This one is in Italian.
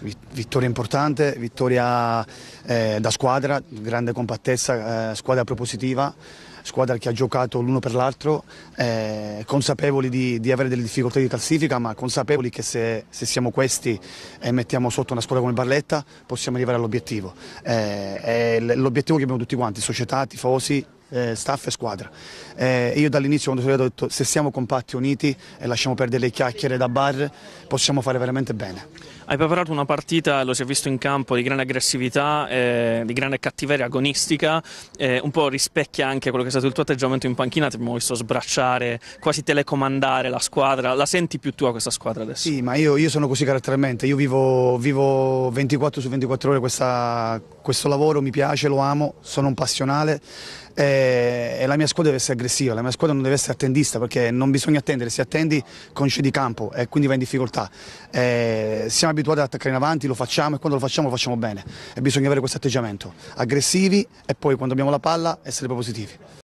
Vittoria importante, vittoria eh, da squadra, grande compattezza, eh, squadra propositiva, squadra che ha giocato l'uno per l'altro, eh, consapevoli di, di, avere delle difficoltà di classifica, ma consapevoli che se, se, siamo questi e mettiamo sotto una squadra come Barletta possiamo arrivare all'obiettivo. Eh, è l'obiettivo che abbiamo tutti quanti, società, tifosi, eh, staff e squadra. Eh, io dall'inizio quando sono arrivato ho detto se siamo compatti, uniti e lasciamo perdere le chiacchiere da bar possiamo fare veramente bene. Hai preparato una partita, lo si è visto in campo, di grande aggressività, eh, di grande cattiveria agonistica, eh, un po' rispecchia anche quello che è stato il tuo atteggiamento in panchina, ti abbiamo visto sbracciare, quasi telecomandare la squadra, la senti più tua questa squadra adesso? Sì, ma io, io sono così caratterialmente, io vivo, vivo 24 su 24 ore questa, questo lavoro, mi piace, lo amo, sono un passionale. Eh, eh, e, la mia squadra deve essere aggressiva, la mia squadra non deve essere attendista perché non bisogna attendere, se attendi concedi campo e quindi vai in difficoltà. E eh, siamo abituati ad attaccare in avanti, lo facciamo e quando lo facciamo lo facciamo bene e bisogna avere questo atteggiamento, aggressivi e poi quando abbiamo la palla essere propositivi.